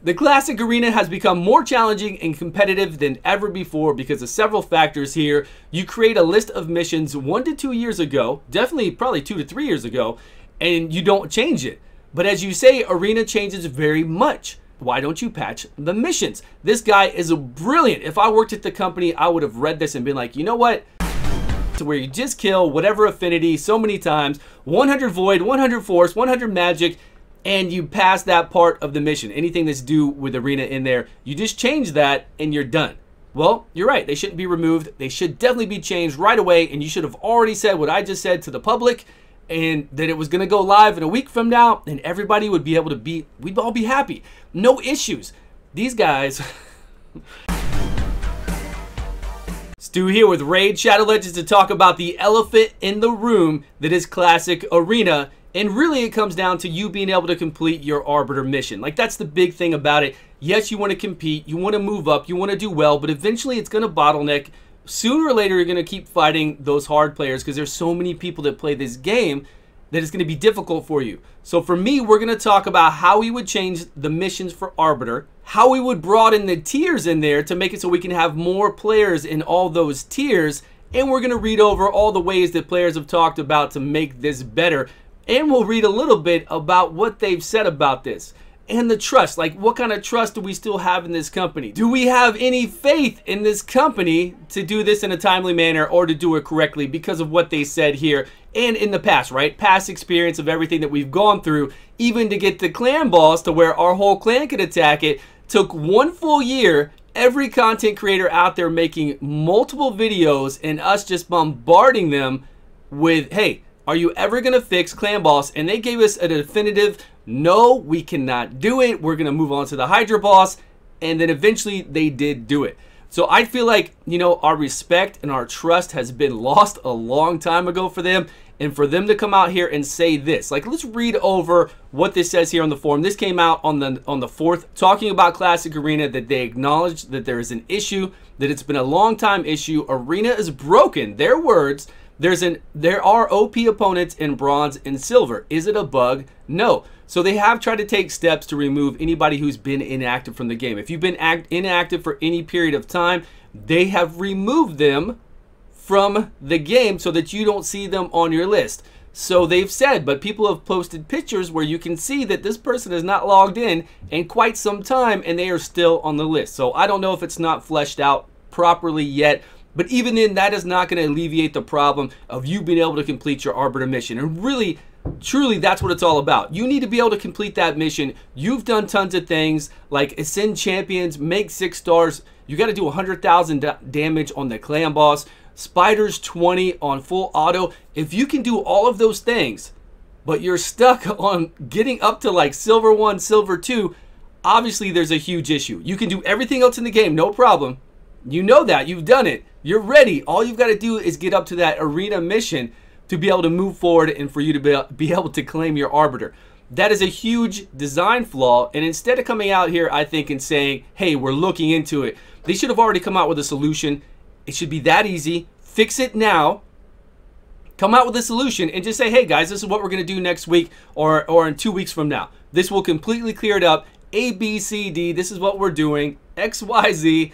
The classic arena has become more challenging and competitive than ever before because of several factors here. You create a list of missions one to two years ago, definitely probably two to three years ago, and you don't change it. But as you say, arena changes very much. Why don't you patch the missions? This guy is brilliant. If I worked at the company, I would have read this and been like, you know what? To where you just kill whatever affinity so many times, 100 void, 100 force, 100 magic, and you pass that part of the mission. Anything that's due with Arena in there, you just change that and you're done. Well, you're right. They shouldn't be removed. They should definitely be changed right away. And you should have already said what I just said to the public and that it was going to go live in a week from now and everybody would be able to be, we'd all be happy. No issues. These guys. Stu here with Raid Shadow Legends to talk about the elephant in the room that is Classic Arena and really, it comes down to you being able to complete your Arbiter mission. Like, that's the big thing about it. Yes, you want to compete, you want to move up, you want to do well, but eventually it's going to bottleneck. Sooner or later, you're going to keep fighting those hard players because there's so many people that play this game that it's going to be difficult for you. So for me, we're going to talk about how we would change the missions for Arbiter, how we would broaden the tiers in there to make it so we can have more players in all those tiers, and we're going to read over all the ways that players have talked about to make this better and we'll read a little bit about what they've said about this and the trust. Like, what kind of trust do we still have in this company? Do we have any faith in this company to do this in a timely manner or to do it correctly because of what they said here and in the past, right? Past experience of everything that we've gone through, even to get the clan balls to where our whole clan could attack it, took one full year. Every content creator out there making multiple videos and us just bombarding them with, hey, are you ever going to fix clan boss? And they gave us a definitive, no, we cannot do it. We're going to move on to the Hydra boss. And then eventually they did do it. So I feel like, you know, our respect and our trust has been lost a long time ago for them. And for them to come out here and say this, like let's read over what this says here on the forum. This came out on the on the 4th, talking about Classic Arena, that they acknowledge that there is an issue, that it's been a long time issue. Arena is broken, their words, there's an there are OP opponents in bronze and silver. Is it a bug? No. So they have tried to take steps to remove anybody who's been inactive from the game. If you've been inactive for any period of time, they have removed them from the game so that you don't see them on your list. So they've said, but people have posted pictures where you can see that this person is not logged in in quite some time and they are still on the list. So I don't know if it's not fleshed out properly yet. But even then, that is not going to alleviate the problem of you being able to complete your Arbiter mission. And really, truly that's what it's all about you need to be able to complete that mission you've done tons of things like ascend champions make six stars you got to do 100000 damage on the clan boss spiders 20 on full auto if you can do all of those things but you're stuck on getting up to like silver 1 silver 2 obviously there's a huge issue you can do everything else in the game no problem you know that. You've done it. You're ready. All you've got to do is get up to that arena mission to be able to move forward and for you to be, able to claim your arbiter. That is a huge design flaw. And instead of coming out here, I think, and saying, hey, we're looking into it, they should have already come out with a solution. It should be that easy. Fix it now. Come out with a solution and just say, hey, guys, this is what we're going to do next week or, or in two weeks from now. This will completely clear it up. A, B, C, D, this is what we're doing. X, Y, Z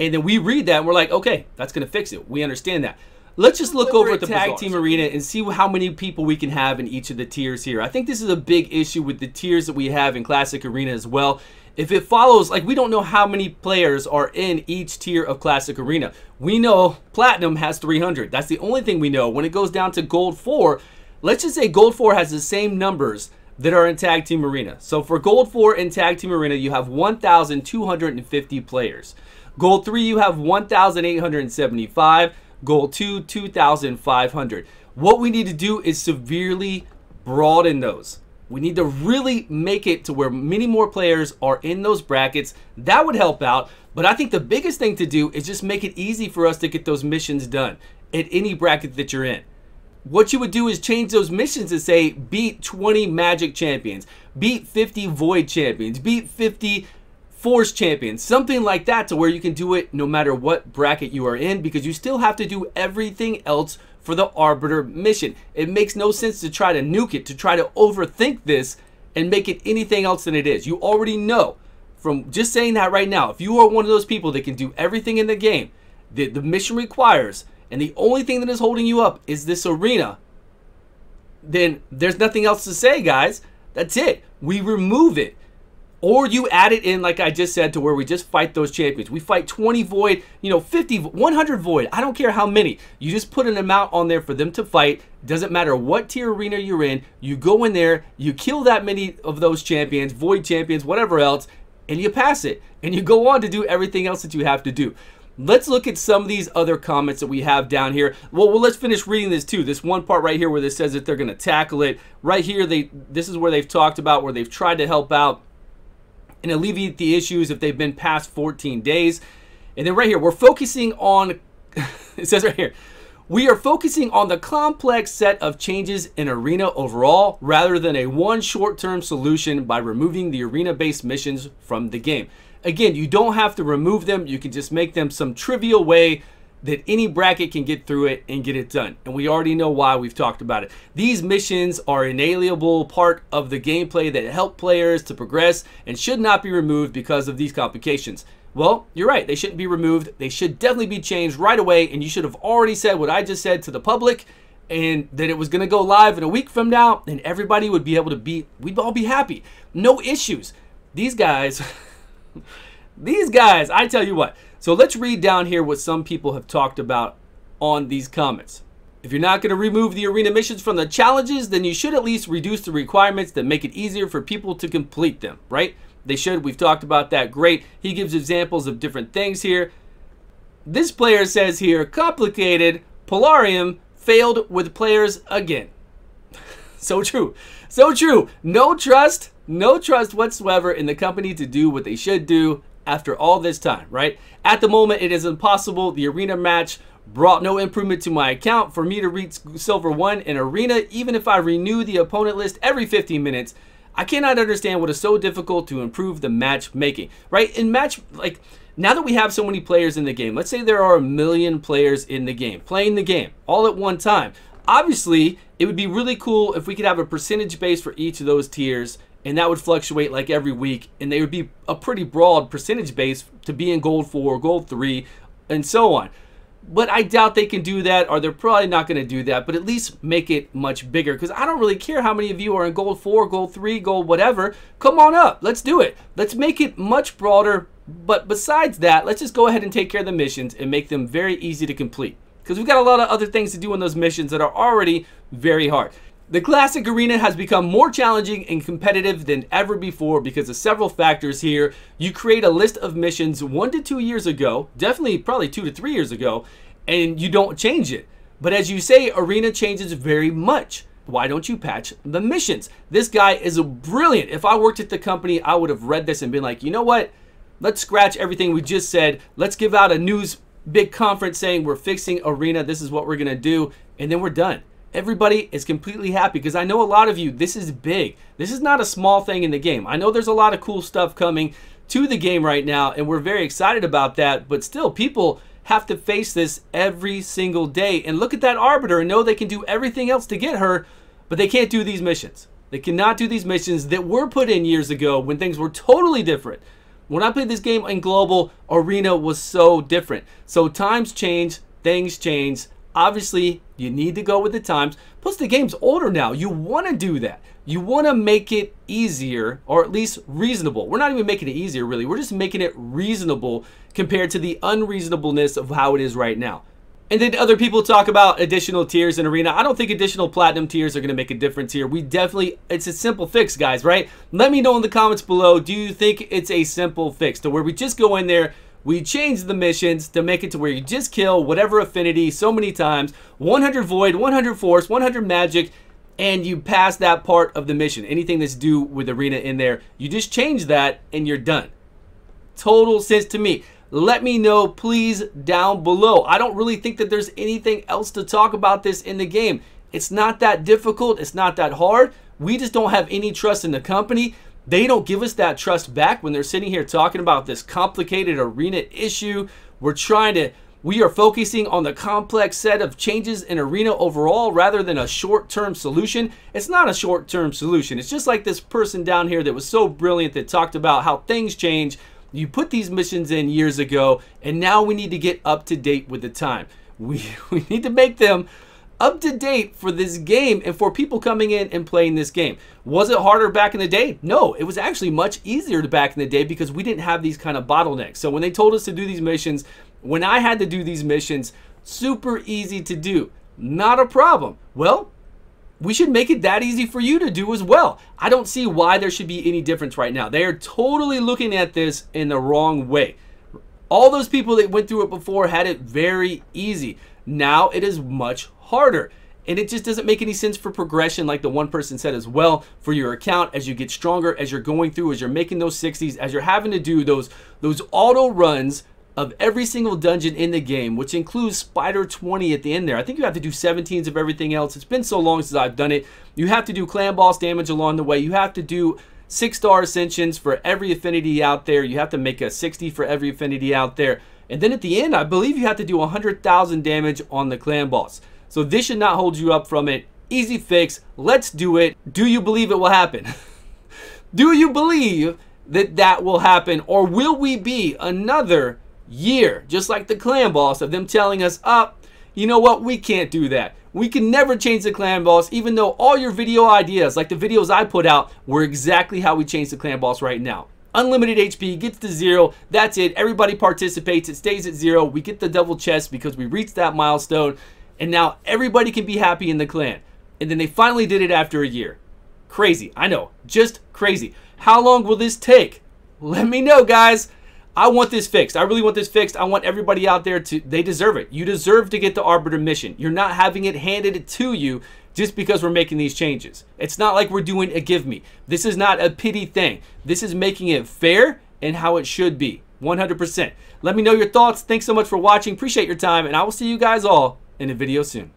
and then we read that and we're like, okay, that's going to fix it. We understand that. Let's just look over at the tag team arena and see how many people we can have in each of the tiers here. I think this is a big issue with the tiers that we have in Classic Arena as well. If it follows, like we don't know how many players are in each tier of Classic Arena. We know Platinum has 300. That's the only thing we know. When it goes down to Gold 4, let's just say Gold 4 has the same numbers that are in Tag Team Arena. So for Gold 4 in Tag Team Arena, you have 1,250 players. Goal three, you have 1,875. Goal two, 2,500. What we need to do is severely broaden those. We need to really make it to where many more players are in those brackets. That would help out. But I think the biggest thing to do is just make it easy for us to get those missions done at any bracket that you're in. What you would do is change those missions to say beat 20 Magic champions, beat 50 Void champions, beat 50 Force Champions, something like that to where you can do it no matter what bracket you are in because you still have to do everything else for the Arbiter mission. It makes no sense to try to nuke it, to try to overthink this and make it anything else than it is. You already know from just saying that right now, if you are one of those people that can do everything in the game that the mission requires, and the only thing that is holding you up is this arena, then there's nothing else to say, guys. That's it. We remove it. Or you add it in, like I just said, to where we just fight those champions. We fight 20 Void, you know, 50, 100 Void. I don't care how many. You just put an amount on there for them to fight. Doesn't matter what tier arena you're in. You go in there, you kill that many of those champions, Void champions, whatever else, and you pass it. And you go on to do everything else that you have to do. Let's look at some of these other comments that we have down here. Well, well let's finish reading this too. This one part right here where it says that they're going to tackle it. Right here, they this is where they've talked about where they've tried to help out and alleviate the issues if they've been past 14 days. And then right here, we're focusing on, it says right here, we are focusing on the complex set of changes in Arena overall rather than a one short-term solution by removing the Arena-based missions from the game. Again, you don't have to remove them. You can just make them some trivial way that any bracket can get through it and get it done. And we already know why we've talked about it. These missions are inalienable part of the gameplay that help players to progress and should not be removed because of these complications. Well, you're right. They shouldn't be removed. They should definitely be changed right away. And you should have already said what I just said to the public and that it was going to go live in a week from now and everybody would be able to be, we'd all be happy. No issues. These guys, these guys, I tell you what, so let's read down here what some people have talked about on these comments. If you're not going to remove the arena missions from the challenges, then you should at least reduce the requirements that make it easier for people to complete them, right? They should. We've talked about that. Great. He gives examples of different things here. This player says here, complicated, Polarium failed with players again. so true. So true. No trust, no trust whatsoever in the company to do what they should do after all this time, right? At the moment, it is impossible. The arena match brought no improvement to my account for me to reach silver one in arena, even if I renew the opponent list every 15 minutes. I cannot understand what is so difficult to improve the matchmaking, right? In match, like, now that we have so many players in the game, let's say there are a million players in the game, playing the game all at one time. Obviously, it would be really cool if we could have a percentage base for each of those tiers and that would fluctuate like every week and they would be a pretty broad percentage base to be in gold four gold three and so on but i doubt they can do that or they're probably not going to do that but at least make it much bigger because i don't really care how many of you are in gold four gold three gold whatever come on up let's do it let's make it much broader but besides that let's just go ahead and take care of the missions and make them very easy to complete because we've got a lot of other things to do in those missions that are already very hard the classic arena has become more challenging and competitive than ever before because of several factors here. You create a list of missions one to two years ago, definitely probably two to three years ago, and you don't change it. But as you say, arena changes very much. Why don't you patch the missions? This guy is brilliant. If I worked at the company, I would have read this and been like, you know what? Let's scratch everything we just said. Let's give out a news big conference saying we're fixing arena. This is what we're going to do. And then we're done everybody is completely happy because I know a lot of you, this is big. This is not a small thing in the game. I know there's a lot of cool stuff coming to the game right now, and we're very excited about that, but still, people have to face this every single day. And look at that Arbiter and know they can do everything else to get her, but they can't do these missions. They cannot do these missions that were put in years ago when things were totally different. When I played this game in Global, Arena was so different. So times change, things change. Obviously, you need to go with the times. Plus, the game's older now. You want to do that. You want to make it easier or at least reasonable. We're not even making it easier, really. We're just making it reasonable compared to the unreasonableness of how it is right now. And then other people talk about additional tiers in Arena. I don't think additional platinum tiers are going to make a difference here. We definitely, it's a simple fix, guys, right? Let me know in the comments below, do you think it's a simple fix to where we just go in there, we changed the missions to make it to where you just kill whatever affinity so many times 100 void 100 force 100 magic and you pass that part of the mission anything that's due with arena in there you just change that and you're done total sense to me let me know please down below i don't really think that there's anything else to talk about this in the game it's not that difficult it's not that hard we just don't have any trust in the company they don't give us that trust back when they're sitting here talking about this complicated arena issue. We're trying to we are focusing on the complex set of changes in Arena overall rather than a short term solution. It's not a short term solution. It's just like this person down here that was so brilliant that talked about how things change. You put these missions in years ago, and now we need to get up to date with the time. We, we need to make them up to date for this game and for people coming in and playing this game. Was it harder back in the day? No, it was actually much easier back in the day because we didn't have these kind of bottlenecks. So when they told us to do these missions, when I had to do these missions, super easy to do. Not a problem. Well, we should make it that easy for you to do as well. I don't see why there should be any difference right now. They are totally looking at this in the wrong way. All those people that went through it before had it very easy. Now it is much harder. And it just doesn't make any sense for progression, like the one person said as well, for your account as you get stronger, as you're going through, as you're making those 60s, as you're having to do those, those auto runs of every single dungeon in the game, which includes Spider 20 at the end there. I think you have to do 17s of everything else. It's been so long since I've done it. You have to do clan boss damage along the way. You have to do six star ascensions for every affinity out there. You have to make a 60 for every affinity out there. And then at the end, I believe you have to do 100,000 damage on the clan boss. So this should not hold you up from it. Easy fix. Let's do it. Do you believe it will happen? do you believe that that will happen? Or will we be another year, just like the clan boss, of them telling us, up, oh, you know what, we can't do that. We can never change the clan boss, even though all your video ideas, like the videos I put out, were exactly how we changed the clan boss right now. Unlimited HP gets to zero. That's it. Everybody participates. It stays at zero. We get the double chest because we reached that milestone. And now everybody can be happy in the clan. And then they finally did it after a year. Crazy. I know. Just crazy. How long will this take? Let me know, guys. I want this fixed. I really want this fixed. I want everybody out there to, they deserve it. You deserve to get the arbiter mission. You're not having it handed to you just because we're making these changes. It's not like we're doing a give me. This is not a pity thing. This is making it fair and how it should be. 100%. Let me know your thoughts. Thanks so much for watching. Appreciate your time, and I will see you guys all in a video soon.